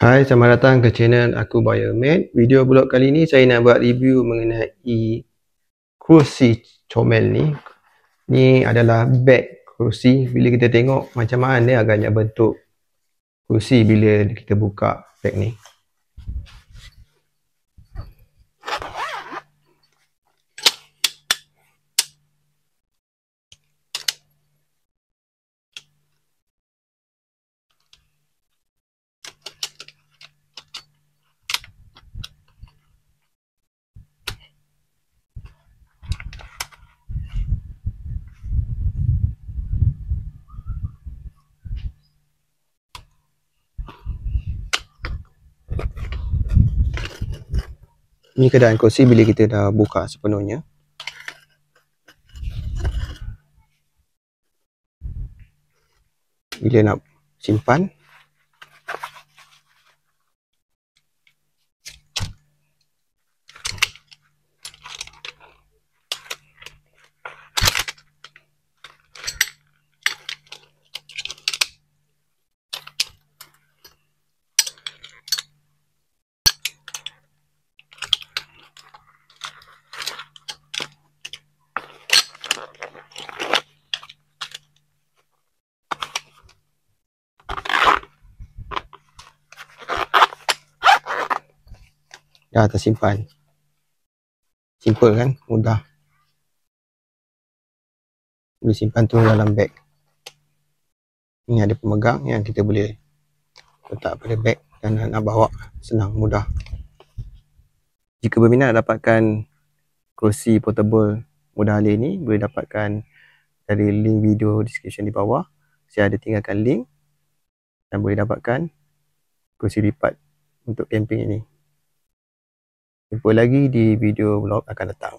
Hai, selamat datang ke channel aku Biomed. Video blog kali ni saya nak buat review mengenai kursi comel ni. Ni adalah bag kursi. Bila kita tengok macam mana dia agaknya bentuk kursi bila kita buka bag ni. ni keadaan kerusi bila kita dah buka sepenuhnya bila nak simpan Ya, tersimpan. Simple kan? Mudah. Boleh simpan tu dalam beg. Ini ada pemegang yang kita boleh letak pada beg dan nak bawa senang mudah. Jika berminat nak dapatkan kerusi portable mudah alih ni boleh dapatkan dari link video description di bawah. Saya ada tinggalkan link dan boleh dapatkan kerusi lipat untuk camping ini. Jumpa lagi di video vlog akan datang.